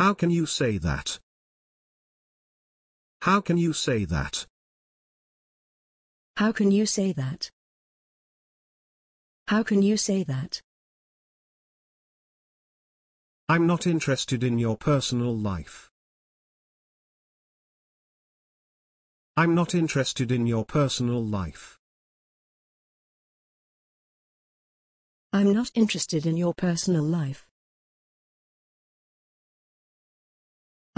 How can you say that? How can you say that? How can you say that? How can you say that? I'm not interested in your personal life. I'm not interested in your personal life. I'm not interested in your personal life.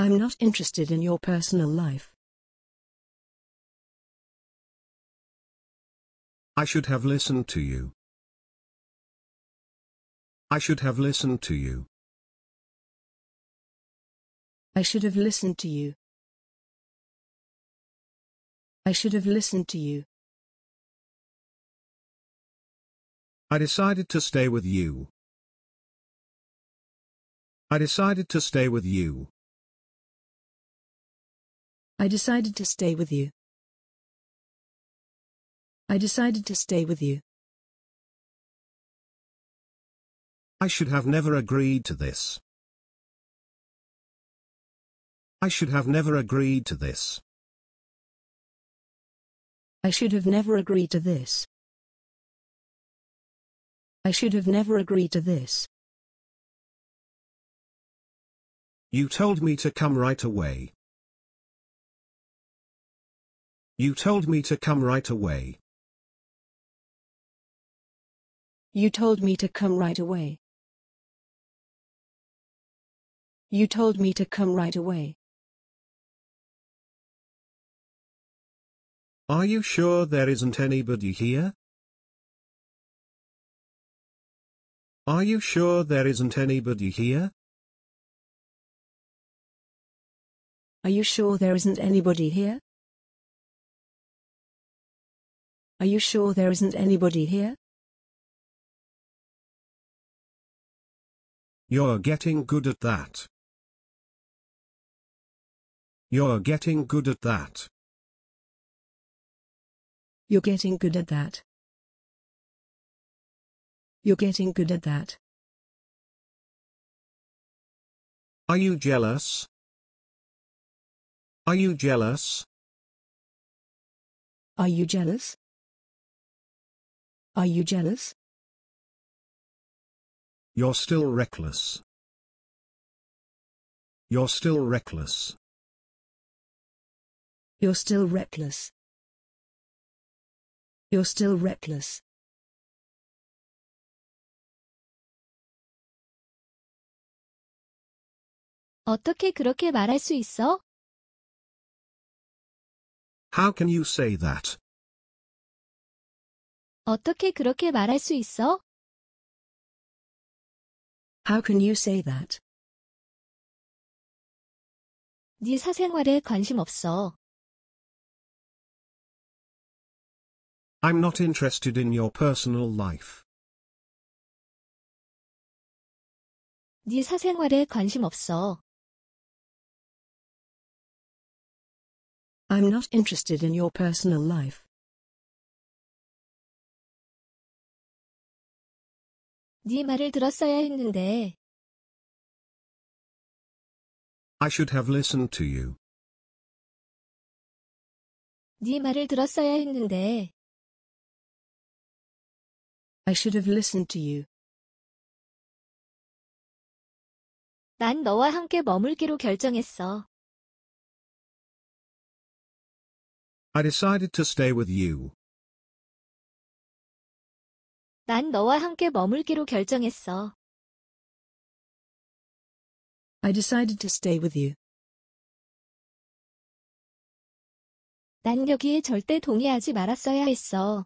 I'm not interested in your personal life. I should have listened to you. I should have listened to you. I should have listened to you. I should have listened to you. I decided to stay with you. I decided to stay with you. I decided to stay with you. I decided to stay with you. I should have never agreed to this. I should have never agreed to this. I should have never agreed to this. I should have never agreed to this. You told me to come right away. You told me to come right away. You told me to come right away. You told me to come right away. Are you sure there isn't anybody here? Are you sure there isn't anybody here? Are you sure there isn't anybody here? Are you sure there isn't anybody here? You're getting good at that. You're getting good at that. You're getting good at that. You're getting good at that. Are you jealous? Are you jealous? Are you jealous? Are you jealous? You're still reckless. You're still reckless. You're still reckless. You're still reckless. How can you say that? 어떻게 그렇게 말할 수 있어? How can you say that? 네 사생활에 관심 없어. I'm not interested in your personal life. 네 사생활에 관심 없어. I'm not interested in your personal life. 네 말을 들었어야 했는데. I should have listened to you. 네 말을 들었어야 했는데. I should have listened to you. 난 너와 함께 머물기로 결정했어. I decided to stay with you. 난 너와 함께 머물기로 결정했어. I decided to stay with you. 난 여기에 절대 동의하지 말았어야 했어.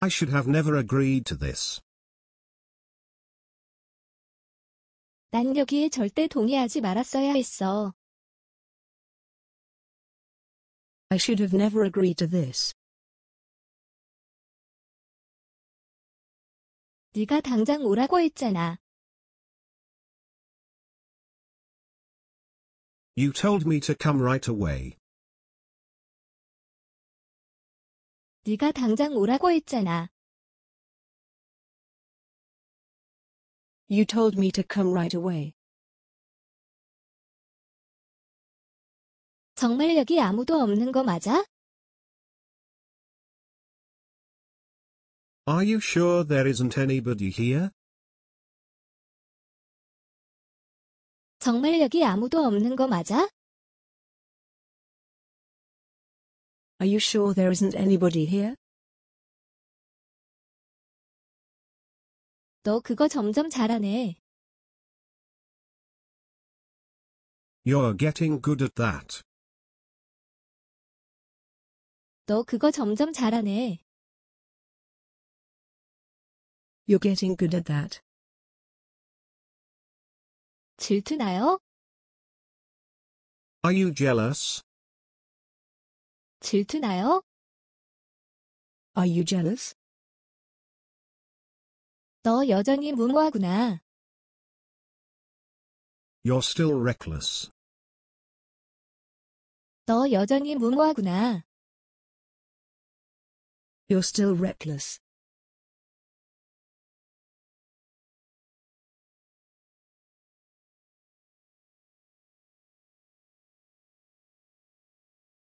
I should have never agreed to this. 난 여기에 절대 동의하지 말았어야 했어. I should have never agreed to this. 네가 당장 오라고 했잖아. You told me to come right away. 네가 당장 오라고 했잖아. You told me to come right away. 정말 여기 아무도 없는 거 맞아? Are you sure there isn't anybody here? 정말 여기 아무도 없는 거 맞아? Are you sure there isn't anybody here? 너 그거 점점 잘하네. You're getting good at that. 너 그거 점점 잘하네. You're getting good at that. 질투나요? Are you jealous? 질투나요? Are you jealous? 너 여전히 무모하구나. You're still reckless. 너 여전히 무모하구나. You're still reckless.